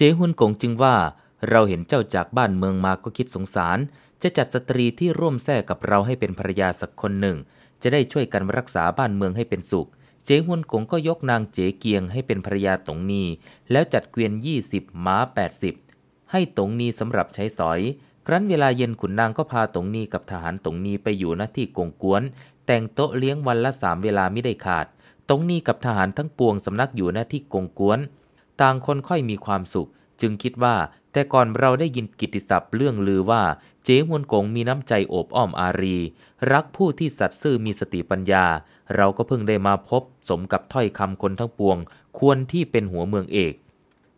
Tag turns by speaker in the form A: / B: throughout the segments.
A: เจฮุนกงจึงว่าเราเห็นเจ้าจากบ้านเมืองมาก็คิดสงสาร จะจัดสตรีที่ร่วมแท้กับเราให้เป็นภรรยาสักคนหนึ่ง จะได้ช่วยกันรักษาบ้านเมืองให้เป็นสุข เจฮุนกงก็ยกนางเจเกียงให้เป็นภรรยาตงนีแล้วจัดเกวียน 20 ม้า 80 ให้ตงนีสำหรับใช้สอย ครั้นเวลาเย็นขุนนางก็พาตงนีกับทหารตงนีไปอยู่หน้าที่กงกวน แต่งโต๊ะเลี้ยงวันละสามเวลาไม่ได้ขาดตงนีกับทหารทั้งปวงสำนักอยู่หน้าที่กงกวนต่างคนค่อยมีความสุข จึงคิดว่าแต่ก่อนเราได้ยินกิตติศัพท์เรื่องลือว่า เจ๊ฮวนกงมีน้ำใจโอบอ้อมอารี รักผู้ที่สัตว์ซื่อมีสติปัญญา เราก็เพิ่งได้มาพบ สมกับถ้อยคำคนทั้งปวง ควรที่เป็นหัวเมืองเอก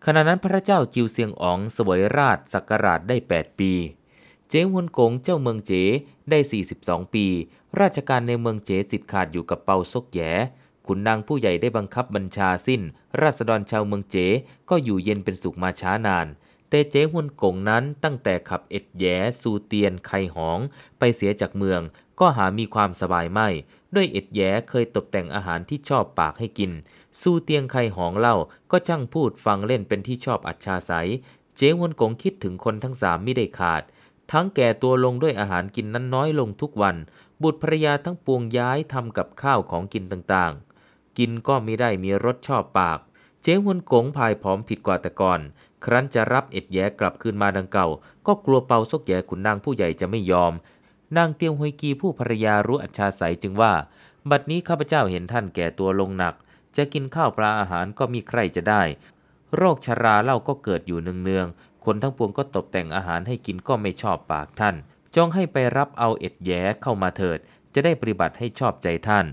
A: ขณะนั้นพระเจ้าจิวเซียงอ๋องสวยราชสักราชได้ 8 ปี เจ๊ฮวนกงเจ้าเมืองเจ๋ได้ 42 ปี ราชการในเมืองเจ๋สิทธิ์ขาดอยู่กับเปาซกแยขุนนางผู้ใหญ่ได้บังคับบัญชาสิ้น ราษฎรชาวเมืองเจ๋ ก็อยู่เย็นเป็นสุขมาช้านาน เตเจ๊ฮวนกงนั้นตั้งแต่ขับเอ็ดแย่สูเตียนไข่หองไปเสียจากเมือง ก็หามีความสบายไม่ ด้วยเอ็ดแย่เคยตกแต่งอาหารที่ชอบปากให้กิน สู้เตียงไข่หองเล่า ก็ช่างพูดฟังเล่นเป็นที่ชอบอัจฉาิยะเจ๊ฮวนกงคิดถึงคนทั้งสามไม่ได้ขาด ทั้งแก่ตัวลงด้วยอาหารกินนั้นน้อยลงทุกวัน บุตรภรยาทั้งปวงย้ายทำกับข้าวของกินต่างๆกินก็ไม่ได้มีรสชอบปาก เจ๊ฮวนกงพายผอมผิดกว่าแต่ก่อน ครั้นจะรับเอ็ดแย้กลับคืนมาดังเก่า ก็กลัวเปาซกแย่ขุนนางผู้ใหญ่จะไม่ยอม นางเตียงหวยกีผู้ภรรยารู้อัจฉาิยยจึงว่า บัดนี้ข้าพเจ้าเห็นท่านแก่ตัวลงหนัก จะกินข้าวปลาอาหารก็มีใครจะได้ โรคชราเล่าก็เกิดอยู่เนืองๆคนทั้งปวงก็ตกแต่งอาหารให้กินก็ไม่ชอบปากท่านจงให้ไปรับเอาเอ็ดแย้เข้ามาเถิด จะได้ปฏิบัติให้ชอบใจท่าน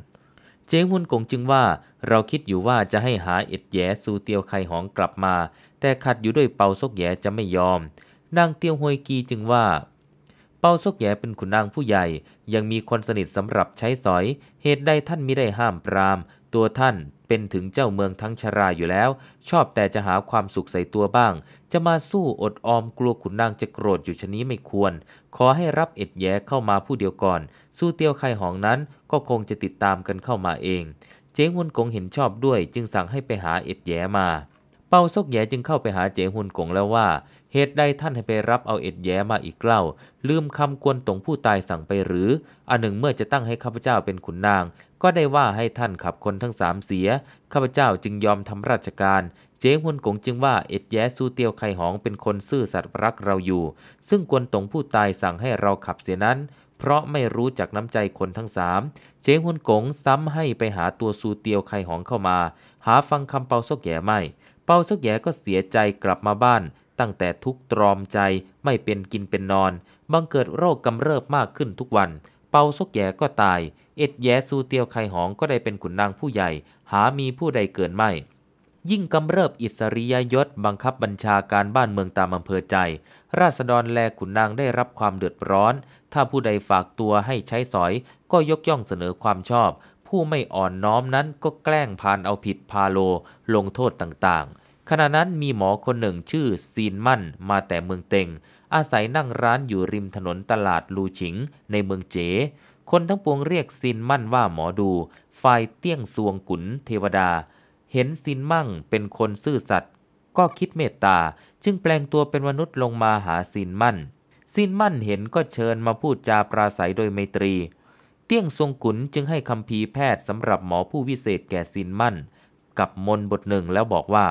A: เจ้งฮุนกงจึงว่าเราคิดอยู่ว่าจะให้หาเอ็ดแย่สูเตียวไข่หองกลับมา แต่ขัดอยู่ด้วยเปาซกแย่จะไม่ยอม นางเตียวฮวยกีจึงว่า เปาซกแย่เป็นขุนนางผู้ใหญ่ ยังมีคนสนิทสำหรับใช้สอย เหตุใดท่านมิได้ห้ามปราม ตัวท่านเป็นถึงเจ้าเมืองทั้งชราอยู่แล้ว ชอบแต่จะหาความสุขใส่ตัวบ้าง จะมาสู้อดออมกลัวขุนนางจะโกรธอยู่ชนี้ไม่ควร ขอให้รับเอ็ดแย่เข้ามาผู้เดียวก่อนสู้เตี้ยวไข่หองนั้นก็คงจะติดตามกันเข้ามาเอง เจ๊งุนกงเห็นชอบด้วยจึงสั่งให้ไปหาเอ็ดแยมาเปาซกแยจึงเข้าไปหาเจ๊งุนกงแล้วว่า เหตุใดท่านให้ไปรับเอาเอ็ดแย่มาอีกเล่า ลืมคำกวนตงผู้ตายสั่งไปหรือ อันหนึ่งเมื่อจะตั้งให้ข้าพเจ้าเป็นขุนนางก็ได้ว่าให้ท่านขับคนทั้งสามเสีย ข้าพเจ้าจึงยอมทำราชการ เจ๊งุนกงจึงว่าเอ็ดแย้สู้เตียวไข่หองเป็นคนซื่อสัตย์รักเราอยู่ ซึ่งกวนตงผู้ตายสั่งให้เราขับเสียนั้นเพราะไม่รู้จักน้ำใจคนทั้งสาม เจงฮุนกงซ้ำให้ไปหาตัวซูเตียวไข่หองเข้ามา หาฟังคำเปาซกแย่ไม่ เปาซกแย่ก็เสียใจกลับมาบ้าน ตั้งแต่ทุกตรอมใจไม่เป็นกินเป็นนอน บังเกิดโรคกำเริบมากขึ้นทุกวัน เปาซกแย่ก็ตาย เอ็ดแย่ซูเตียวไข่หองก็ได้เป็นขุนนางผู้ใหญ่ หามีผู้ใดเกินไม่ยิ่งกำเริบอิสริยยศบังคับบัญชาการบ้านเมืองตามอำเภอใจ ราษฎรแลขุนนางได้รับความเดือดร้อน ถ้าผู้ใดฝากตัวให้ใช้สอย ก็ยกย่องเสนอความชอบ ผู้ไม่อ่อนน้อมนั้นก็แกล้งพานเอาผิดพาโลลงโทษต่างๆ ขณะนั้นมีหมอคนหนึ่งชื่อซีนมั่น มาแต่เมืองเต็ง อาศัยนั่งร้านอยู่ริมถนนตลาดลูฉิง ในเมืองเจคนทั้งปวงเรียกซีนมั่นว่าหมอดู ฝ่ายเตี้ยงสวงกุนเทวดาเห็นซินมั่งเป็นคนซื่อสัตย์ก็คิดเมตตาจึงแปลงตัวเป็นมนุษย์ลงมาหาซินมั่นซินมั่นเห็นก็เชิญมาพูดจาปราศัยโดยไมตรี เตี้ยงทรงขุนจึงให้คำพีแพทย์สำหรับหมอผู้วิเศษแก่ซินมั่น กับมนบทหนึ่งแล้วบอกว่า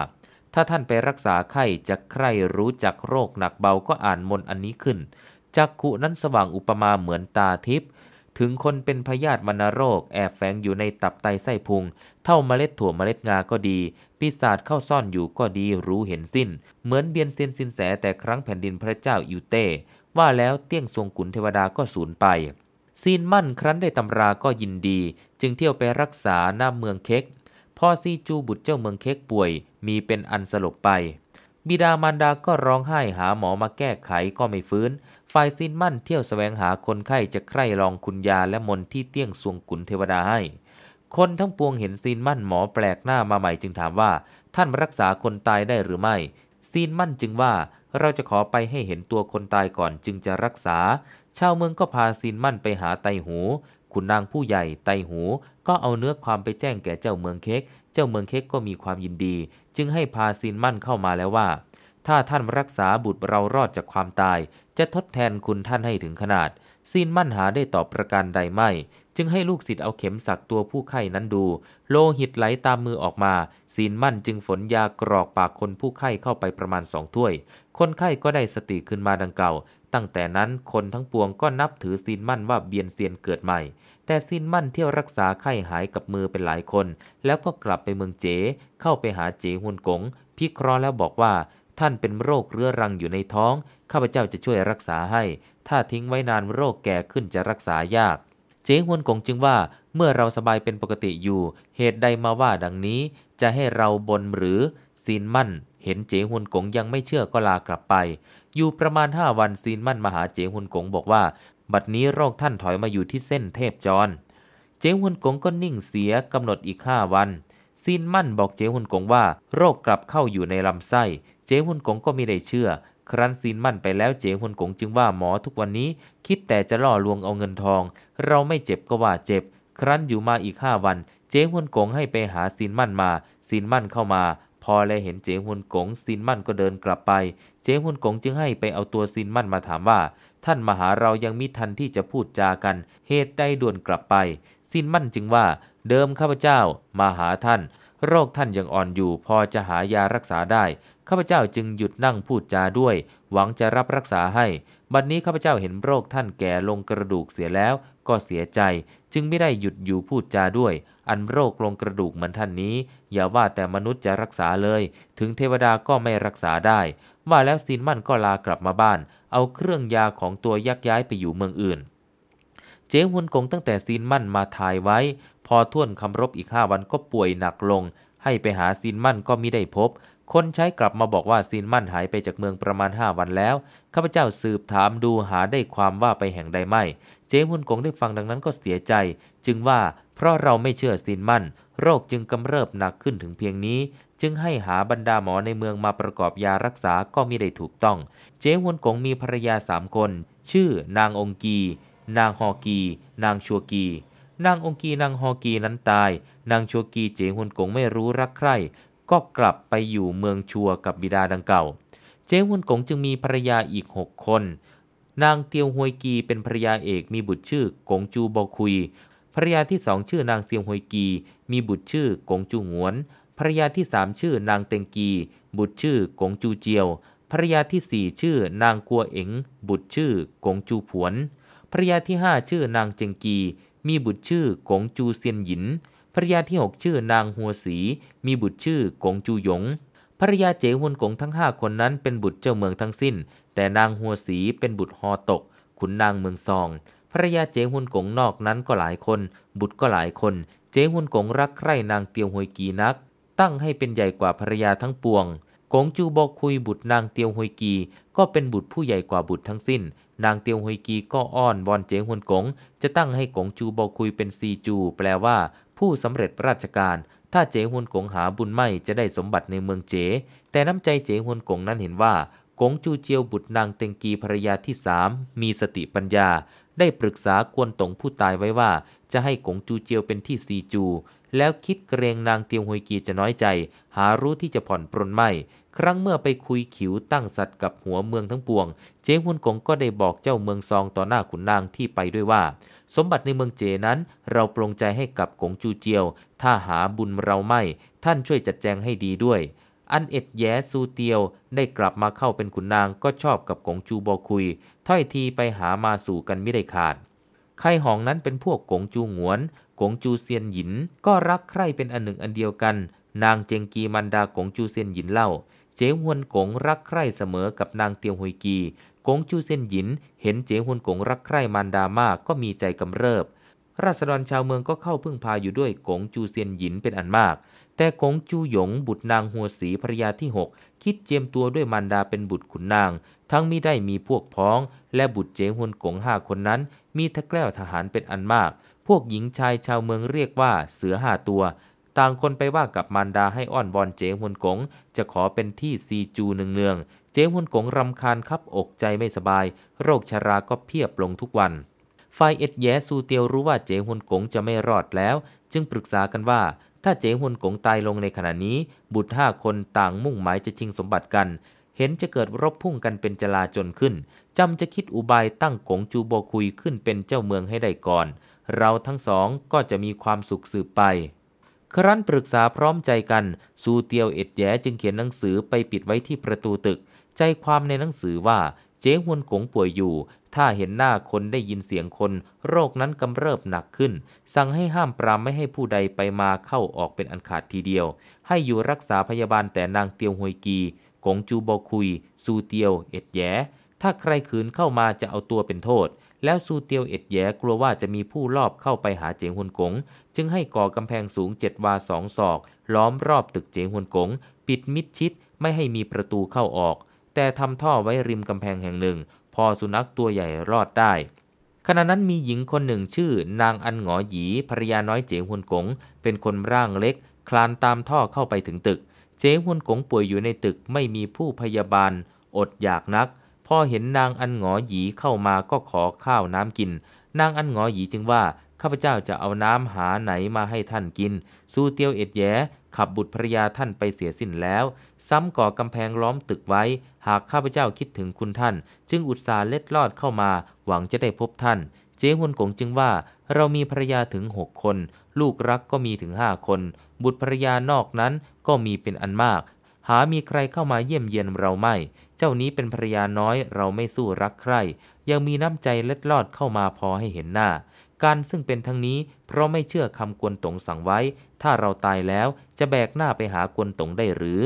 A: ถ้าท่านไปรักษาไข้จะใครรู้จักโรคหนักเบาก็อ่านมนอันนี้ขึ้นจักขุนั้นสว่างอุปมาเหมือนตาทิพย์ถึงคนเป็นพยาธิวัณโรค แอบแฝงอยู่ในตับไตไส้พุง เท่าเมล็ดถั่วเมล็ดงาก็ดีปีศาจเข้าซ่อนอยู่ก็ดีรู้เห็นสิ้น เหมือนเบียนเซียนสินแสแต่ครั้งแผ่นดินพระเจ้าอยู่เต้ ว่าแล้วเตี้ยงทรงขุนเทวดาก็สูญไปซีนมั่นครั้นได้ตำราก็ยินดี จึงเที่ยวไปรักษาหน้าเมืองเค้กพ่อซีจูบุตรเจ้าเมืองเค้กป่วย มีเป็นอันสลบไป บิดามารดาก็ร้องไห้หาหมอมาแก้ไขก็ไม่ฟื้นฝ่ายซินมั่นเที่ยวสแสวงหาคนไข้จะใคร่ลองคุณยาและมนที่เตี้ยงสวงกุนเทวดาให้ คนทั้งปวงเห็นซีนมั่นหมอแปลกหน้ามาใหม่จึงถามว่า ท่านรักษาคนตายได้หรือไม่ ซีนมั่นจึงว่า เราจะขอไปให้เห็นตัวคนตายก่อนจึงจะรักษาชาวเมืองก็พาซีนมั่นไปหาไตหูขุนนางผู้ใหญ่ ไตหู ก็เอาเนื้อความไปแจ้งแก่เจ้าเมืองเค้กเจ้าเมืองเค้กก็มีความยินดี จึงให้พาซีนมั่นเข้ามาแล้วว่าถ้าท่านรักษาบุตรเรารอดจากความตาย จะทดแทนคุณท่านให้ถึงขนาดสิ้นมั่นหาได้ตอบประการใดไม่ จึงให้ลูกศิษย์เอาเข็มสักตัวผู้ไข้นั้นดู โลหิตไหลตามมือออกมาศีนมั่นจึงฝนยากรอกปากคนผู้ไข้เข้าไปประมาณสองถ้วย คนไข้ก็ได้สติขึ้นมาดังเก่า ตั้งแต่นั้นคนทั้งปวงก็นับถือศีนมั่นว่าเบียนเซียนเกิดใหม่ แต่ศีนมั่นเที่ยวรักษาไข้หายกับมือเป็นหลายคน แล้วก็กลับไปเมืองเจ๋เข้าไปหาเจ๋ฮุนกงพิเคราะห์แล้วบอกว่าท่านเป็นโรคเรื้อรังอยู่ในท้อง ข้าพเจ้าจะช่วยรักษาให้ ถ้าทิ้งไว้นานโรคแก่ขึ้นจะรักษายาก เจ๊ฮวนกงจึงว่า เมื่อเราสบายเป็นปกติอยู่ เหตุใดมาว่าดังนี้ จะให้เราบนหรือซีนมั่น เห็นเจ๊ฮวนกงยังไม่เชื่อก็ลากลับไป อยู่ประมาณห้าวันซีนมั่นมาหาเจ๊ฮวนกงบอกว่า บัดนี้โรคท่านถอยมาอยู่ที่เส้นเทพจร เจ๊ฮวนกงก็นิ่งเสียกำหนดอีกห้าวัน ซีนมั่นบอกเจ๊ฮุนกงว่าโรคกลับเข้าอยู่ในลำไส้เจ๋งฮุนกงก็ไม่ได้เชื่อ ครั้นซีนมั่นไปแล้วเจ๋งฮุนกงจึงว่าหมอทุกวันนี้ คิดแต่จะล่อลวงเอาเงินทอง เราไม่เจ็บก็ว่าเจ็บ ครั้นอยู่มาอีกห้าวัน เจ๋งฮุนกงให้ไปหาซีนมั่นมาซีนมั่นเข้ามา พอแลเห็นเจ๋งฮุนกงซีนมั่นก็เดินกลับไป เจ๋งฮุนกงจึงให้ไปเอาตัวซีนมั่นมาถามว่า ท่านมาหาเรายังมิทันที่จะพูดจากัน เหตุใดด่วนกลับไปซีนมั่นจึงว่าเดิมข้าพเจ้ามาหาท่านโรคท่านยังอ่อนอยู่พอจะหายารักษาได้ข้าพเจ้าจึงหยุดนั่งพูดจาด้วย หวังจะรับรักษาให้ บัดนนี้ข้าพเจ้าเห็นโรคท่านแก่ลงกระดูกเสียแล้วก็เสียใจ จึงไม่ได้หยุดอยู่พูดจาด้วย อันโรคลงกระดูกเหมือนท่านนี้ อย่าว่าแต่มนุษย์จะรักษาเลย ถึงเทวดาก็ไม่รักษาได้ ว่าแล้วซีนมั่นก็ลากลับมาบ้าน เอาเครื่องยาของตัวยักย้ายไปอยู่เมืองอื่นเจ๊ฮุนกงตั้งแต่ซีนมั่นมาถ่ายไว้ พอท่วนคำรบอีกห้าวันก็ป่วยหนักลง ให้ไปหาซีนมั่นก็มิได้พบ คนใช้กลับมาบอกว่าซีนมั่นหายไปจากเมืองประมาณ5วันแล้วข้าพเจ้าสืบถามดูหาได้ความว่าไปแห่งใดไม่เจ๊ฮุนกงได้ฟังดังนั้นก็เสียใจ จึงว่าเพราะเราไม่เชื่อซีนมั่น โรคจึงกำเริบหนักขึ้นถึงเพียงนี้ จึงให้หาบรรดาหมอในเมืองมาประกอบยารักษาก็มิได้ถูกต้อง เจ๊ฮุนกงมีภรรยาสามคน ชื่อนางองกีนางฮอกี นางชัวกี นางองกี นางฮอกีนั้นตาย นางชัวกีเจ๋งฮุนกงไม่รู้รักใคร่ก็กลับไปอยู่เมืองชัวกับบิดาดังเก่า เจ๋งฮุนกงจึงมีภรรยาอีกหกคน นางเตียวฮวยกีเป็นภรรยาเอกมีบุตรชื่อกงจูบอคุยภรรยาที่สองชื่อ นางเซียงฮวยกีมีบุตรชื่อกงจูหวนภรรยาที่สามชื่อ นางเตงกี บุตรชื่อกงจูเจียวภรรยาที่สี่ชื่อ นางกัวเอ๋งบุตรชื่อ กงจูผวนภรยาที่ห้าชื่อนางเจงกี มีบุตรชื่อกงจูเซียนหยินภรยาที่หกชื่อนางหัวสี มีบุตรชื่อกงจูหยง ภรยาเจ๋ฮวนกง ทั้งห้าคนนั้นเป็นบุตรเจ้าเมืองทั้งสิ้น แต่นางหัวสีเป็นบุตรฮอตก ขุนนางเมืองซองภรยาเจ๋ฮวนกง นอกนั้นก็หลายคน บุตรก็หลายคน เจ๋ฮวนกงรักใคร่นางเตียวหวยกีนัก ตั้งให้เป็นใหญ่กว่าภรยาทั้งปวงงจูบอกคุยบุตรนางเตียวหวยกีก็เป็นบุตรผู้ใหญ่กว่าบุตรทั้งสิ้น นางเตียวหวยกีก็อ้อนวอนเจ๋งฮวนกงจะตั้งให้กงจูบอกคุยเป็นซีจูแปลว่าผู้สำเร็จราชการ ถ้าเจ๋งฮวนกงหาบุญไม่จะได้สมบัติในเมืองเจ๋แต่น้ำใจเจ๋งฮวนกงนั้นเห็นว่ากงจูเจียวบุตรนางเตงกีภรรยาที่สามมีสติปัญญาได้ปรึกษากวนตงผู้ตายไว้ว่าจะให้กงจูเจียวเป็นที่ซีจูแล้วคิดเกรงนางเตียวหวยกีจะน้อยใจหารู้ที่จะผ่อนปรนไม่ครั้งเมื่อไปคุยขิวตั้งสัตว์กับหัวเมืองทั้งปวง เจงฮุนกงก็ได้บอกเจ้าเมืองซองต่อหน้าขุนนางที่ไปด้วยว่า สมบัติในเมืองเจนั้น เราปรงใจให้กับกงจูเจียว ถ้าหาบุญเราไม่ท่านช่วยจัดแจงให้ดีด้วย อันเอ็ดแย้ซูเตียว ได้กลับมาเข้าเป็นขุนนางก็ชอบกับกงจูบอคุยถ้อยทีไปหามาสู่กันไม่ได้ขาดไข่หองนั้นเป็นพวกกงจูหงวน กงจูเซียนหยินก็รักใคร่เป็นอันหนึ่งอันเดียวกัน นางเจงกีมันดากงจูเซียนหยินเล่าเจ๋ฮวนกงรักใคร่เสมอกับนางเตียวฮวยกีกงจูเซนหยินเห็นเจ๋ฮวนกงรักใคร่มารดามากก็มีใจกำเริบ ราษฎรชาวเมืองก็เข้าพึ่งพาอยู่ด้วยกงจูเซียนหยินเป็นอันมาก แต่กงจูหยงบุตรนางหัวสีภรยาที่ 6 คิดเจียมตัวด้วยมารดาเป็นบุตรขุนนาง ทั้งมิได้มีพวกพ้อง และบุตรเจ๋ฮวนกงห้าคนนั้นมีทะแกล้วทหารเป็นอันมาก พวกหญิงชายชาวเมืองเรียกว่าเสือห้าตัวต่างคนไปว่ากับมารดาให้อ้อนวอนเจ๋ฮวนกง จะขอเป็นที่ซีจูหนึ่งเนือง เจ๋ฮวนกงรำคาญครับอกใจไม่สบาย โรคชาราก็เพียบลงทุกวันฝ่ายเอ็ดแย่ซูเตียวรู้ว่าเจ๋ฮวนกงจะไม่รอดแล้ว จึงปรึกษากันว่า ถ้าเจ๋ฮวนกงตายลงในขณะนี้ บุตรห้าคนต่างมุ่งหมายจะชิงสมบัติกัน เห็นจะเกิดรบพุ่งกันเป็นจลาจนขึ้นจำจะคิดอุบายตั้งกงจูโบคุยขึ้นเป็นเจ้าเมืองให้ได้ก่อน เราทั้งสองก็จะมีความสุขสืบไปครั้นปรึกษาพร้อมใจกัน สูเตียวเอ็ดแย่จึงเขียนหนังสือไปปิดไว้ที่ประตูตึก ใจความในหนังสือว่าเจ๊ฮวนกงป่วยอยู่ ถ้าเห็นหน้าคนได้ยินเสียงคน โรคนั้นกำเริบหนักขึ้น สั่งให้ห้ามปรามไม่ให้ผู้ใดไปมาเข้าออกเป็นอันขาดทีเดียว ให้อยู่รักษาพยาบาลแต่นางเตียวฮวยกี กงจูบอคุย สูเตียว เอ็ดแย่ถ้าใครขืนเข้ามาจะเอาตัวเป็นโทษ แล้วซูเตียวเอ็ดแย่กลัวว่าจะมีผู้ลอบเข้าไปหาเจียงฮวนกง จึงให้ก่อกำแพงสูงเจ็ดวาสองศอก ล้อมรอบตึกเจียงฮวนกง ปิดมิดชิดไม่ให้มีประตูเข้าออก แต่ทำท่อไว้ริมกำแพงแห่งหนึ่ง พอสุนัขตัวใหญ่รอดได้ ขณะนั้นมีหญิงคนหนึ่งชื่อ นางอันหงอหยี ภรยาน้อยเจีงฮวนกงเป็นคนร่างเล็ก คลานตามท่อเข้าไปถึงตึก เจีงฮวนกงป่วยอยู่ในตึกไม่มีผู้พยาบาล อดอยากนักพอเห็นนางอันหงอหยีเข้ามาก็ขอข้าวน้ำกิน นางอันหงอหยีจึงว่า ข้าพเจ้าจะเอาน้ำหาไหนมาให้ท่านกินสู้เตียวเอ็ดแย่ขับบุตรภรยาท่านไปเสียสิ้นแล้ว ซ้ำก่อกำแพงล้อมตึกไว้ หากข้าพเจ้าคิดถึงคุณท่าน จึงอุตส่าห์เล็ดลอดเข้ามาหวังจะได้พบท่าน เจ๊ฮวนกงจึงว่าเรามีภรยาถึงหกคน ลูกรักก็มีถึงห้าคน บุตรภรยานอกนั้นก็มีเป็นอันมาก หามีใครเข้ามาเยี่ยมเยียนเราไม่เจ้านี้เป็นภรยาน้อยเราไม่สู้รักใครยังมีน้ำใจเล็ดลอดเข้ามาพอให้เห็นหน้า การซึ่งเป็นทั้งนี้ เพราะไม่เชื่อคำกวนตงสั่งไว้ ถ้าเราตายแล้วจะแบกหน้าไปหากวนตงได้หรือ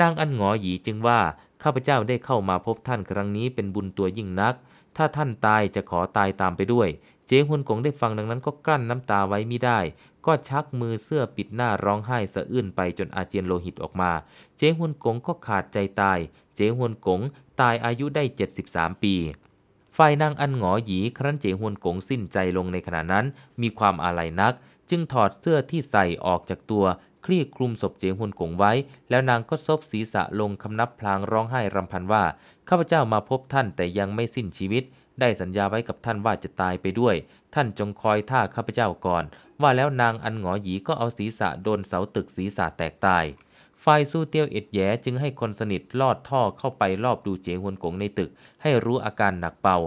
A: นางอันหงอหยีจึงว่า ข้าพเจ้าได้เข้ามาพบท่านครั้งนี้เป็นบุญตัวยิ่งนัก ถ้าท่านตายจะขอตายตามไปด้วย เจ๊ฮุนกงได้ฟังดังนั้นก็กลั้นน้ำตาไว้ไม่ได้ ก็ชักมือเสื้อปิดหน้าร้องไห้สะอื้นไปจนอาเจียนโลหิตออกมา เจ๊ฮุนกงก็ขาดใจตายเจฮวนกง ตายอายุได้ 73 ปี ฝ่ายนางอันหงอหยี ครั้นเจฮวนกงสิ้นใจลงในขณะนั้น มีความอาลัยนัก จึงถอดเสื้อที่ใส่ออกจากตัว คลี่คลุมศพเจฮวนกงไว้ แล้วนางก็ซบศีรษะลงคำนับพลางร้องไห้รำพันว่า ข้าพเจ้ามาพบท่านแต่ยังไม่สิ้นชีวิต ได้สัญญาไว้กับท่านว่าจะตายไปด้วย ท่านจงคอยท่าข้าพเจ้าก่อน ว่าแล้วนางอันหงอหยีก็เอาศีรษะโดนเสาตึกศีรษะแตกตายฝ่ายสู้เตียวเอ็ดแย่จึงให้คนสนิทลอดท่อเข้าไปรอบดูเจหวนกงในตึก ให้รู้อาการหนักเบา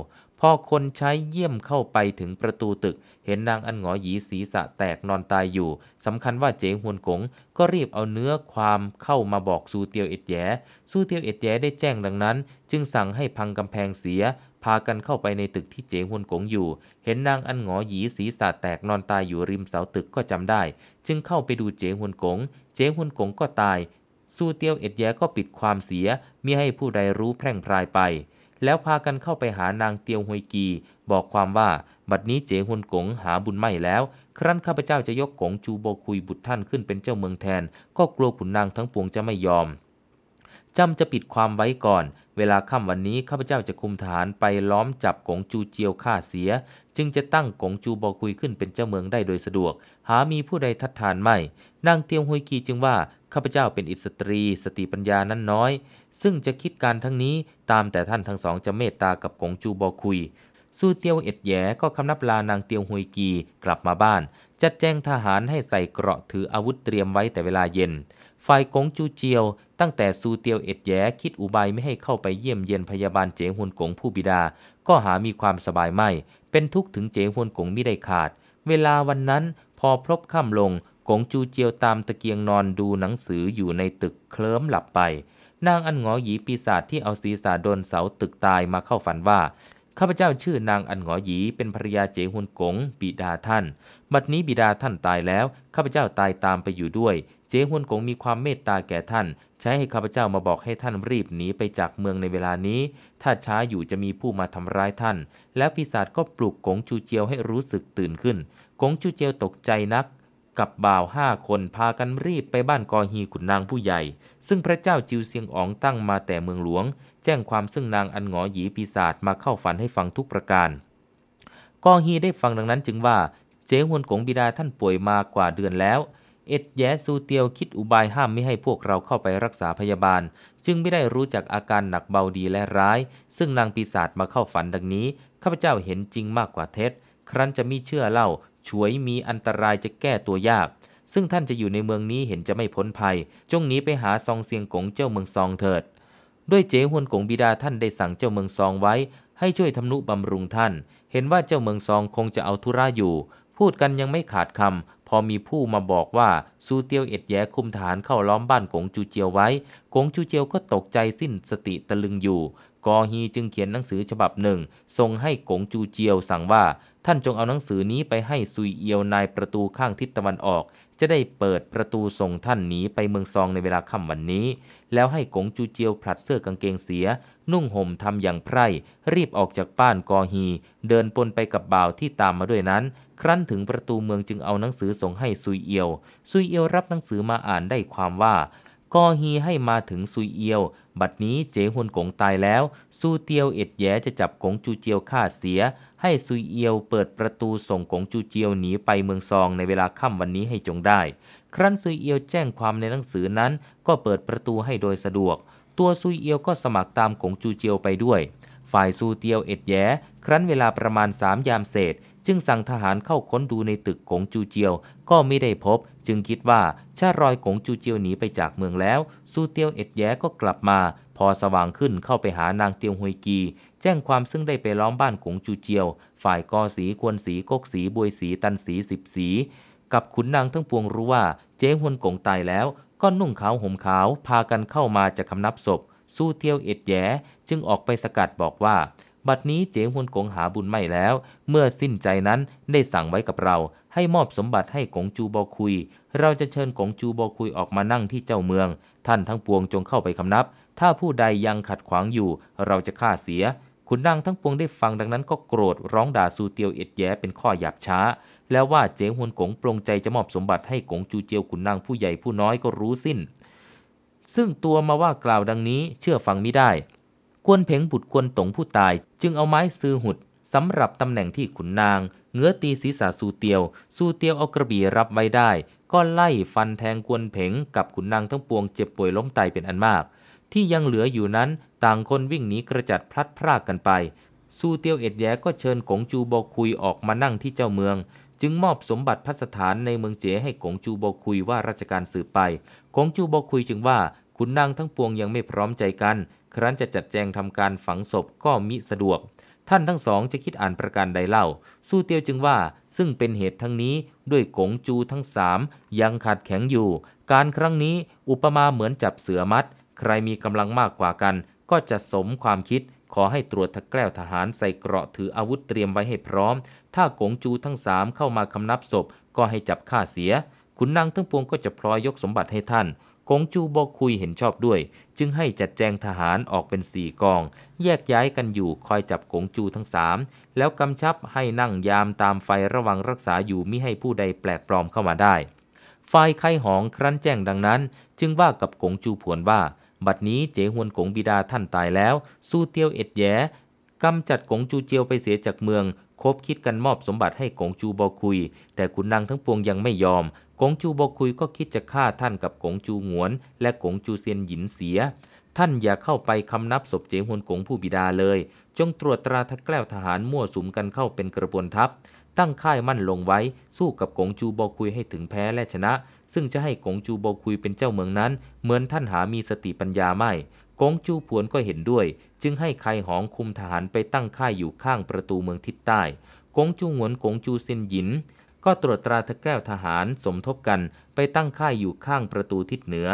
A: พอคนใช้เยี่ยมเข้าไปถึงประตูตึก เห็นนางอันหงอหยีศีรษะแตกนอนตายอยู่สำคัญว่าเจหวนกงก็รีบเอาเนื้อความเข้ามาบอกสู้เตียวเอ็ดแย่สู้เตียวเอ็ดแย่ได้แจ้งดังนั้น จึงสั่งให้พังกำแพงเสียพากันเข้าไปในตึกที่เจ๋ฮวนกงอยู่ เห็นนางอันหงอหยีศีรษะแตกนอนตายอยู่ริมเสาตึกก็จำได้ จึงเข้าไปดูเจ๋ฮวนกงเจ๋ฮวนกงก็ตาย สู้เตียวเอ็ดแย้ก็ปิดความเสีย มิให้ผู้ใดรู้แพร่งพรายไป แล้วพากันเข้าไปหานางเตียวหวยกี บอกความว่า บัดนี้เจ๋ฮวนกงหาบุญไม่แล้ว ครั้นข้าพเจ้าจะยกกงจูโบคุยบุตรท่านขึ้นเป็นเจ้าเมืองแทน ก็กลัวขุนนางทั้งปวงจะไม่ยอม จำจะปิดความไว้ก่อนเวลาค่ำวันนี้ข้าพเจ้าจะคุมทหารไปล้อมจับกงจูเจียวฆ่าเสีย จึงจะตั้งกงจูบอคุยขึ้นเป็นเจ้าเมืองได้โดยสะดวก หามีผู้ใดทัดทานไม่นางเตียงฮวยกีจึงว่าข้าพเจ้าเป็นอิสตรีสติปัญญานั้นน้อย ซึ่งจะคิดการทั้งนี้ตามแต่ท่านทั้งสองจะเมตตากับกงจูบอคุยสู้เตียวเอ็ดแย่ก็คำนับลานางเตียวฮวยกีกลับมาบ้าน จัดแจ้งทหารให้ใส่เกราะถืออาวุธเตรียมไว้แต่เวลาเย็นฝ่ายกงจูเจียวตั้งแต่ซูเตียวเอ็ดแย้คิดอุบายไม่ให้เข้าไปเยี่ยมเยียนพยาบาลเจงฮวนกงผู้บิดา ก็หามีความสบายไม่ เป็นทุกข์ถึงเจงฮวนกงไม่ได้ขาด เวลาวันนั้นพอพลบค่ำลงกงจูเจียวตามตะเกียงนอนดูหนังสืออยู่ในตึกเคลิ้มหลับไป นางอันงอหยีปีศาจที่เอาศีรษะโดนเสาตึกตายมาเข้าฝันว่า ข้าพเจ้าชื่อนางอันหงอหยีเป็นภรยาเจหุนกงบิดาท่าน บัดนี้บิดาท่านตายแล้วข้าพเจ้าตายตามไปอยู่ด้วยเจ้ฮวนกงมีความเมตตาแก่ท่าน ใช้ให้ข้าพเจ้ามาบอกให้ท่านรีบหนีไปจากเมืองในเวลานี้ ถ้าช้าอยู่จะมีผู้มาทำร้ายท่าน แล้วปีศาจก็ปลุกกงจูเจียวให้รู้สึกตื่นขึ้นกงจูเจียวตกใจนักกับบ่าวห้าคนพากันรีบไปบ้านกอฮีขุนนางผู้ใหญ่ ซึ่งพระเจ้าจิวเซียงอ๋องตั้งมาแต่เมืองหลวง แจ้งความซึ่งนางอันหงอหยีปีศาจมาเข้าฝันให้ฟังทุกประการ กอฮีได้ฟังดังนั้นจึงว่า เจ้ฮวนกงบิดาท่านป่วยมากว่าเดือนแล้วเอ็ดแย้ซูเตียวคิดอุบายห้ามไม่ให้พวกเราเข้าไปรักษาพยาบาล จึงไม่ได้รู้จักอาการหนักเบาดีและร้าย ซึ่งนางปีศาจมาเข้าฝันดังนี้ ข้าพเจ้าเห็นจริงมากกว่าเท็จ ครั้นจะมีเชื่อเล่า ช่วยมีอันตรายจะแก้ตัวยาก ซึ่งท่านจะอยู่ในเมืองนี้เห็นจะไม่พ้นภัย จงหนีไปหาซองเซียงกงเจ้าเมืองซองเถิดด้วยเจ๋หวนกงบิดาท่านได้สั่งเจ้าเมืองซองไว้ ให้ช่วยทำนุบำรุงท่าน เห็นว่าเจ้าเมืองซองคงจะเอาธุระอยู่ พูดกันยังไม่ขาดคำพอมีผู้มาบอกว่าซูเตียวเอ็ดแย้คุมทหารเข้าล้อมบ้านกงจูเจียวไว้ กงจูเจียวก็ตกใจสิ้นสติตะลึงอยู่ กอฮีจึงเขียนหนังสือฉบับหนึ่ง ส่งให้กงจูเจียวสั่งว่า ท่านจงเอาหนังสือนี้ไปให้ซุยเอียวนายประตูข้างทิศตะวันออก จะได้เปิดประตูส่งท่านหนีไปเมืองซองในเวลาค่ำวันนี้ แล้วให้กงจูเจียวผลัดเสื้อกางเกงเสียนุ่งห่มทำอย่างไพร่ รีบออกจากบ้านกอฮี เดินปนไปกับบ่าวที่ตามมาด้วยนั้น ครั้นถึงประตูเมืองจึงเอาหนังสือส่งให้ซุยเอียว ซุยเอียวรับหนังสือมาอ่านได้ความว่า กอฮีให้มาถึงซุยเอียว บัดนี้เจ๋ฮวนกงตายแล้ว ซูเตียวเอ็ดแย่จะจับกงจูเจียวฆ่าเสีย ให้ซุยเอียวเปิดประตูส่งกงจูเจียวหนีไปเมืองซองในเวลาค่ำวันนี้ให้จงได้ ครั้นซุยเอียวแจ้งความในหนังสือนั้น ก็เปิดประตูให้โดยสะดวกตัวซุยเอียวก็สมัครตามของจูเจียวไปด้วย ฝ่ายซูเตียวเอ็ดแย้ครั้นเวลาประมาณสามยามเศษจึงสั่งทหารเข้าค้นดูในตึกของจูเจียวก็ไม่ได้พบ จึงคิดว่าชาติรอยของจูเจียวหนีไปจากเมืองแล้ว ซูเตียวเอ็ดแย้ก็กลับมาพอสว่างขึ้นเข้าไปหานางเตียวฮวยกีแจ้งความซึ่งได้ไปล้อมบ้านของจูเจียว ฝ่ายกอสีควนสีกกสีบวยสีตันสีสิบสีกับขุนนางทั้งปวงรู้ว่าเจ้ฮวนกงตายแล้วก็นุ่งขาว ห่มขาวพากันเข้ามาจะคำนับศพ สู้เที่ยวเอ็ดแย่จึงออกไปสกัดบอกว่าบัดนี้เจ๋งฮวนกงหาบุญไม่แล้ว เมื่อสิ้นใจนั้นได้สั่งไว้กับเรา ให้มอบสมบัติให้กงจูบอคุย เราจะเชิญกงจูบอคุยออกมานั่งที่เจ้าเมือง ท่านทั้งปวงจงเข้าไปคำนับ ถ้าผู้ใดยังขัดขวางอยู่ เราจะฆ่าเสียขุนนางทั้งปวงได้ฟังดังนั้นก็โกรธร้องด่าซูเตียวเอ็ดแย้เป็นข้อหยาบช้า แล้วว่าเจ๋งฮวนกงปรงใจจะมอบสมบัติให้กงจูเจียวขุนนางผู้ใหญ่ผู้น้อยก็รู้สิ้น ซึ่งตัวมาว่ากล่าวดังนี้เชื่อฟังไม่ได้ กวนเพ่งบุตรกวนตงผู้ตายจึงเอาไม้ซื้อหุดสำหรับตำแหน่งที่ขุนนางเงื้อตีศีรษะซูเตียวซูเตียวเอากระบี่รับไว้ได้ก็ไล่ฟันแทงกวนเ่งกับขุนนางทั้งปวงเจ็บป่วยล้มตายเป็นอันมากที่ยังเหลืออยู่นั้น ต่างคนวิ่งหนีกระจัดพลัดพรากกันไปสู้เตียวเอ็ดแย้ก็เชิญกงจูโบคุยออกมานั่งที่เจ้าเมือง จึงมอบสมบัติพัสถานในเมืองเจ๋ให้กงจูโบคุยว่าราชการสืบไปกงจูโบคุยจึงว่าขุนนางทั้งปวงยังไม่พร้อมใจกัน ครั้นจะจัดแจงทำการฝังศพก็มิสะดวก ท่านทั้งสองจะคิดอ่านประการใดเล่าสู้เตียวจึงว่า ซึ่งเป็นเหตุทั้งนี้ด้วยกงจูทั้งสามยังขาดแข็งอยู่ การครั้งนี้อุปมาเหมือนจับเสือมัดใครมีกำลังมากกว่ากันก็จะสมความคิดขอให้ตรวจทะแกล้วทหารใส่เกราะถืออาวุธเตรียมไว้ให้พร้อม ถ้ากงจูทั้งสามเข้ามาคำนับศพ ก็ให้จับฆ่าเสียขุนนางทั้งปวงก็จะพลอยยกสมบัติให้ท่าน กงจูบอกคุยเห็นชอบด้วย จึงให้จัดแจงทหารออกเป็นสี่กอง แยกย้ายกันอยู่คอยจับกงจูทั้งสามแล้วกำชับให้นั่งยามตามไฟระวังรักษาอยู่มิให้ผู้ใดแปลกปลอมเข้ามาได้ฝ่ายไข่หองครั้นแจ้งดังนั้น จึงว่ากับกงจูผวนว่าบัดนี้เจ๋หวนกงบิดาท่านตายแล้วสู้เตียวเอ็ดแย่กำจัดกงจูเจียวไปเสียจากเมืองคบคิดกันมอบสมบัติให้กงจูบอคุย แต่ขุนนางทั้งปวงยังไม่ยอมกงจูบอคุยก็คิดจะฆ่าท่านกับกงจูงวน และกงจูเซียนหยินเสีย ท่านอย่าเข้าไปคำนับศพเจ๋หวนกงผู้บิดาเลย จงตรวจตราทักแกล้วทหารมั่วสุมกันเข้าเป็นกระบวนทัพ ตั้งค่ายมั่นลงไว้สู้กับกงจูบอคุยให้ถึงแพ้และชนะซึ่งจะให้กงจูโบคุย เป็นเจ้าเมืองนั้น เหมือนท่านหามีสติปัญญาไม่กงจูผวนก็เห็นด้วย จึงให้ใครหองคุมทหารไปตั้งค่ายอยู่ข้างประตูเมืองทิศใต้ กงจูหวนกงจูเซินหยิน ก็ตรวจตราทะแก้วทหารสมทบกันไปตั้งค่ายอยู่ข้างประตูทิศเหนือ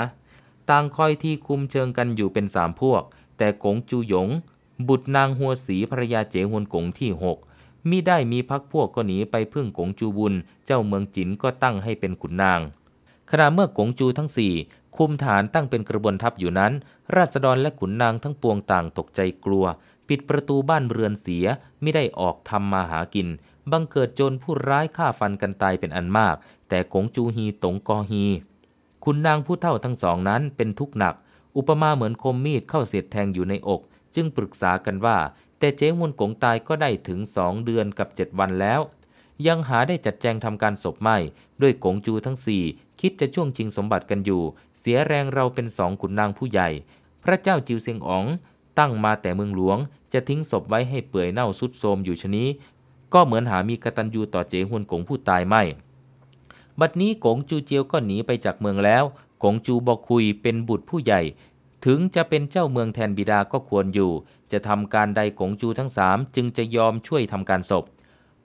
A: ต่างคอยที่คุมเชิงกันอยู่เป็นสามพวก แต่กงจูหยง บุตรนางหัวสีภรยาเจ๋หวนกงที่หกมิได้มีพักพวกก็หนีไปพึ่งกงจูบุญ เจ้าเมืองจินก็ตั้งให้เป็นขุนนางขณะเมื่อกงจูทั้งสี่คุมฐานตั้งเป็นกระบวนทัพอยู่นั้น ราษฎรและขุนนางทั้งปวงต่างตกใจกลัว ปิดประตูบ้านเรือนเสียไม่ได้ออกทำมาหากิน บังเกิดโจรผู้ร้ายฆ่าฟันกันตายเป็นอันมาก แต่กงจูฮีตงกอฮีคุณนางผู้เท่าทั้งสองนั้นเป็นทุกข์หนัก อุปมาเหมือนคมมีดเข้าเสียดแทงอยู่ในอก จึงปรึกษากันว่า แต่เจ๊งวนกงตายก็ได้ถึงสองเดือนกับเจ็ดวันแล้ว ยังหาได้จัดแจงทำการศพไม่ ด้วยกงจูทั้งสี่คิดจะช่วงชิงสมบัติกันอยู่ เสียแรงเราเป็นสองขุนนางผู้ใหญ่ พระเจ้า จิวเซียงอ๋อง ตั้งมาแต่เมืองหลวง จะทิ้งศพไว้ให้เปื่อยเน่าสุดโทมอยู่ชนี้ ก็เหมือนหามีกตัญญูต่อเจฮวนกงผู้ตายไม่บัดนี้ กงจูเจียวก็หนีไปจากเมืองแล้ว กงจูบอกคุยเป็นบุตรผู้ใหญ่ ถึงจะเป็นเจ้าเมืองแทนบิดาก็ควรอยู่ จะทำการใดกงจูทั้งสามจึงจะยอมช่วยทำการศพ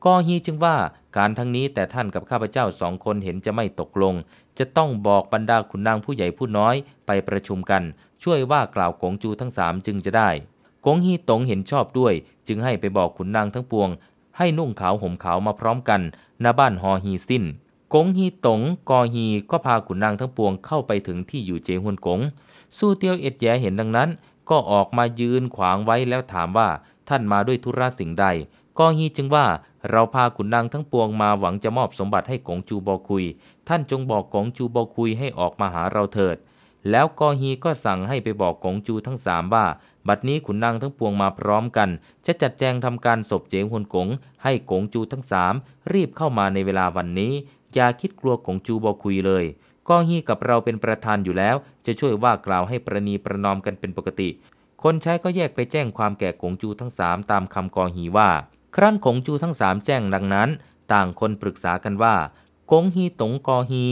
A: กอฮีจึงว่า การทั้งนี้แต่ท่านกับข้าพเจ้าสองคนเห็นจะไม่ตกลงจะต้องบอกบรรดาขุนนางผู้ใหญ่ผู้น้อยไปประชุมกัน ช่วยว่ากล่าวกงจูทั้งสามจึงจะได้กงฮีตงเห็นชอบด้วย จึงให้ไปบอกขุนนางทั้งปวง ให้นุ่งขาวห่มขาวมาพร้อมกันณบ้านฮอฮีสิ้นกงฮีตงกอฮีก็พาขุนนางทั้งปวงเข้าไปถึงที่อยู่เจฮวนกงสู้เตียวเอ็ดแย่เห็นดังนั้น ก็ออกมายืนขวางไว้แล้วถามว่าท่านมาด้วยธุระสิ่งใดกองฮีจึงว่าเราพาขุนนางทั้งปวงมาหวังจะมอบสมบัติให้กงจูบอคุย ท่านจงบอกกงจูบอคุยให้ออกมาหาเราเถิด แล้วกอฮีก็สั่งให้ไปบอกกงจูทั้งสามว่า บัดนี้ขุนนางทั้งปวงมาพร้อมกัน จะจัดแจงทำการศพเจงฮวนกงให้กงจูทั้งสามรีบเข้ามาในเวลาวันนี้อย่าคิดกลัวกงจูบอคุยเลย กอฮีกับเราเป็นประธานอยู่แล้ว จะช่วยว่ากล่าวให้ประนีประนอมกันเป็นปกติ คนใช้ก็แยกไปแจ้งความแก่กงจูทั้งสามตามคำกอฮีว่าครั้นขงจูทั้งสามแจ้งดังนั้น ต่างคนปรึกษากันว่า กงฮีตงกอฮี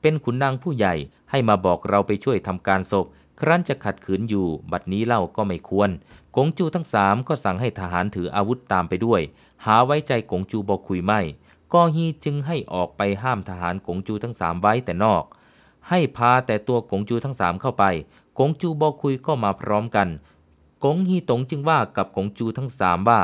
A: เป็นขุนนางผู้ใหญ่ให้มาบอกเราไปช่วยทำการศพ ครั้นจะขัดขืนอยู่ บัดนี้เล่าก็ไม่ควร กงจูทั้งสามก็สั่งให้ทหารถืออาวุธตามไปด้วย หาไว้ใจกงจูบอกคุยไม่ กอฮีจึงให้ออกไปห้ามทหารกงจูทั้งสามไว้แต่นอก ให้พาแต่ตัวกงจูทั้งสามเข้าไป กงจูบอกคุยก็มาพร้อมกัน กงฮีตงจึงว่ากับกงจูทั้งสามว่า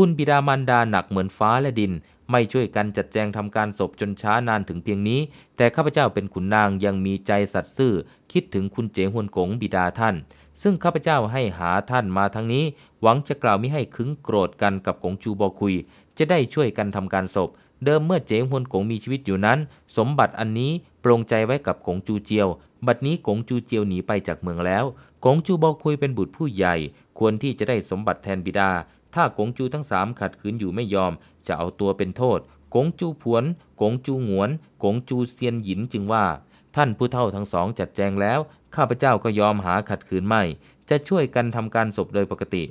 A: คุณบิดามารดาหนักเหมือนฟ้าและดิน ไม่ช่วยกันจัดแจงทำการศพจนช้านานถึงเพียงนี้ แต่ข้าพเจ้าเป็นขุนนางยังมีใจสัตย์ซื่อคิดถึงคุณเจ๋หวนกงบิดาท่าน ซึ่งข้าพเจ้าให้หาท่านมาทั้งนี้ หวังจะกล่าวมิให้ขึงโกรธกันกับกงจูบอคุย จะได้ช่วยกันทำการศพ เดิมเมื่อเจ๋หวนกงมีชีวิตอยู่นั้น สมบัติอันนี้ปรงใจไว้กับกงจูเจียว บัดนี้กงจูเจียวหนีไปจากเมืองแล้วกงจูบอคุยเป็นบุตรผู้ใหญ่ควรที่จะได้สมบัติแทนบิดาถ้ากงจูทั้งสามขัดขืนอยู่ไม่ยอมจะเอาตัวเป็นโทษ กงจูผวน กงจูงวน กงจูเซียนหยินจึงว่า ท่านผู้เท่าทั้งสองจัดแจงแล้วข้าพเจ้าก็ยอมหาขัดขืนไม่ จะช่วยกันทำการศพโดยปกติ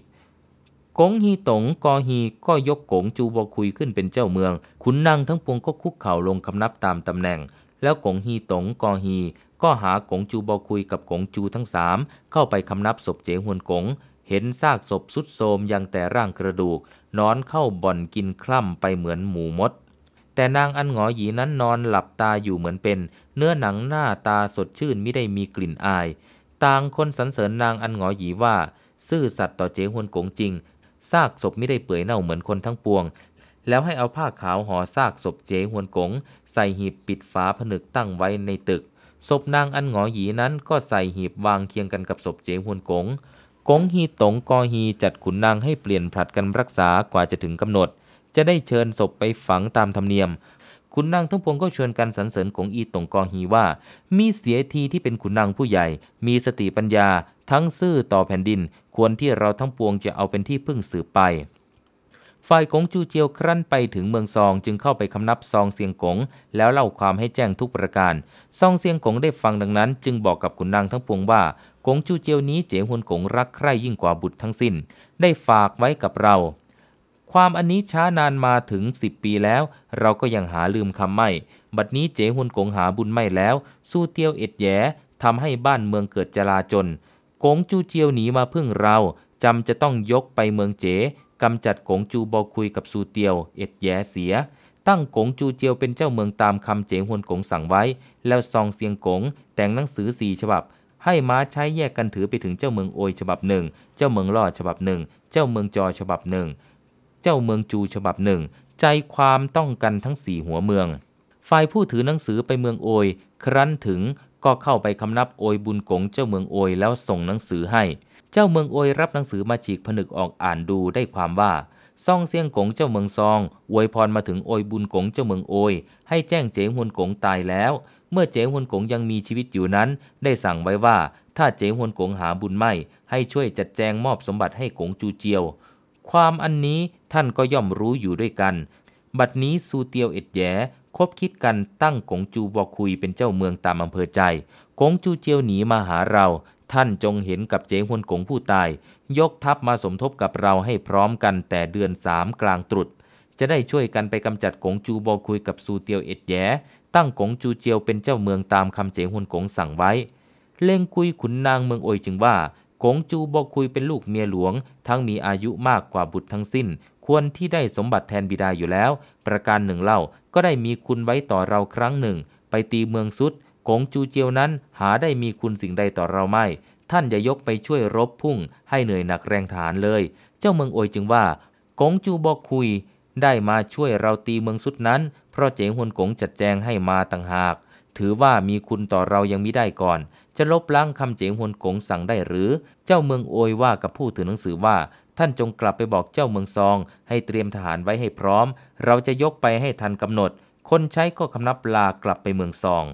A: กงฮีตงกอฮีก็ยกกงจูบอคุยขึ้นเป็นเจ้าเมืองขุนนางทั้งปวงก็คุกเข่าลงคำนับตามตำแหน่ง แล้วกงฮีตงกอฮีก็หากงจูบอคุยกับกงจูทั้งสามเข้าไปคำนับศพเจหวนกงเห็นซากศพสุดโทมยังแต่ร่างกระดูก นอนเข้าบ่อนกินคล่ำไปเหมือนหมูมด แต่นางอันหงอหยีนั้นนอนหลับตาอยู่เหมือนเป็น เนื้อหนังหน้าตาสดชื่นไม่ได้มีกลิ่นอาย ต่างคนสรรเสริญนางอันหงอหยีว่าซื่อสัตย์ต่อเจฮวนกงจริงซากศพไม่ได้เปื่อยเน่าเหมือนคนทั้งปวง แล้วให้เอาผ้าขาวห่อซากศพเจฮวนกงใส่หีบปิดฝาผนึกตั้งไว้ในตึกศพนางอันหงอหยีนั้นก็ใส่หีบวางเคียงกันกับศพเจฮวนกงกงฮีตงกอฮีจัดขุนนางให้เปลี่ยนผลัดกันรักษากว่าจะถึงกำหนด จะได้เชิญศพไปฝังตามธรรมเนียมขุนนางทั้งพวงก็ชวนกันสรรเสริญกงอีตงกอฮีว่า มีเสียทีที่เป็นขุนนางผู้ใหญ่ มีสติปัญญา ทั้งซื่อต่อแผ่นดินควรที่เราทั้งปวงจะเอาเป็นที่พึ่งสืบไป ฝ่ายกงจูเจียวครั้นไปถึงเมืองซองจึงเข้าไปคำนับซองเซียงกงแล้วเล่าความให้แจ้งทุกประการซองเซียงกงได้ฟังดังนั้นจึงบอกกับขุนนางทั้งปวงว่ากงจูเจียวนี้เจ๋หวนกงรักใคร่ยิ่งกว่าบุตรทั้งสิ้น ได้ฝากไว้กับเรา ความอันนี้ช้านานมาถึง 10 ปีแล้ว เราก็ยังหาลืมคำไม่บัดนี้เจ๋หวนกงหาบุญไม่แล้วสู้เตียวเอ็ดแย่ทำให้บ้านเมืองเกิดจลาจนกงจูเจียวหนีมาพึ่งเราจำจะต้องยกไปเมืองเจ๋กำจัดกงจูบอคุยกับสูเตียวเอ็ดแย่เสีย ตั้งกงจูเจียวเป็นเจ้าเมืองตามคำเจ๋หวนกงสั่งไว้ แล้วซองเซียงกงแต่งหนังสือสี่ฉบับให้ม้าใช้แยกกันถือไปถึงเจ้าเมืองโอยฉบับหนึ่ง เจ้าเมืองล่อฉบับหนึ่ง เจ้าเมืองจอฉบับหนึ่ง เจ้าเมืองจูฉบับหนึ่งใจความต้องกันทั้งสี่หัวเมือง ฝ่ายผู้ถือหนังสือไปเมืองโอย ครั้นถึงก็เข้าไปคำนับโอยบุญกงเจ้าเมืองโอยแล้วส่งหนังสือให้ เจ้าเมืองโอยรับหนังสือมาฉีกผนึกออกอ่านดูได้ความว่า ซ่องเซียงกงเจ้าเมืองซอง อวยพรมาถึงโอยบุญกงเจ้าเมืองโอยให้แจ้งเจ๋งฮวนกงตายแล้วเมื่อเจ๋งฮวนกงยังมีชีวิตอยู่นั้น ได้สั่งไว้ว่า ถ้าเจ๋งฮวนกงหาบุญไม่ ให้ช่วยจัดแจงมอบสมบัติให้กงจูเจียว ความอันนี้ท่านก็ย่อมรู้อยู่ด้วยกัน บัดนี้ซูเตียวเอ็ดแยคบคิดกันตั้งกงจูบอคุยเป็นเจ้าเมืองตามอำเภอใจกงจูเจียวหนีมาหาเรา ท่านจงเห็นกับเจ๋งฮวนกงผู้ตาย ยกทัพมาสมทบกับเราให้พร้อมกันแต่เดือนสามกลางตรุษจะได้ช่วยกันไปกำจัดกงจูบอคุยกับซูเตียวเอ็ดแย่ตั้งกงจูเจียวเป็นเจ้าเมืองตามคำเจงฮุนกงสั่งไว้ เล่งคุยขุนนางเมืองโอยจึงว่า กงจูบอคุยเป็นลูกเมียหลวง ทั้งมีอายุมากกว่าบุตรทั้งสิ้น ควรที่ได้สมบัติแทนบิดาอยู่แล้ว ประการหนึ่งเล่า ก็ได้มีคุณไว้ต่อเราครั้งหนึ่ง ไปตีเมืองสุดกงจูเจียวนั้นหาได้มีคุณสิ่งใดต่อเราไม่ ท่านอย่ายกไปช่วยรบพุ่งให้เหนื่อยหนักแรงฐานเลย เจ้าเมืองโอยจึงว่ากงจูบอคุยได้มาช่วยเราตีเมืองสุดนั้น เพราะเจ๋งฮวนกงจัดแจงให้มาต่างหาก ถือว่ามีคุณต่อเรายังมิได้ก่อน จะลบล้างคำเจ๋งฮวนกงสั่งได้หรือ เจ้าเมืองโอยว่ากับผู้ถือหนังสือว่า ท่านจงกลับไปบอกเจ้าเมืองซอง ให้เตรียมทหารไว้ให้พร้อม เราจะยกไปให้ทันกำหนด คนใช้ก็คำนับลากลับไปเมืองซอง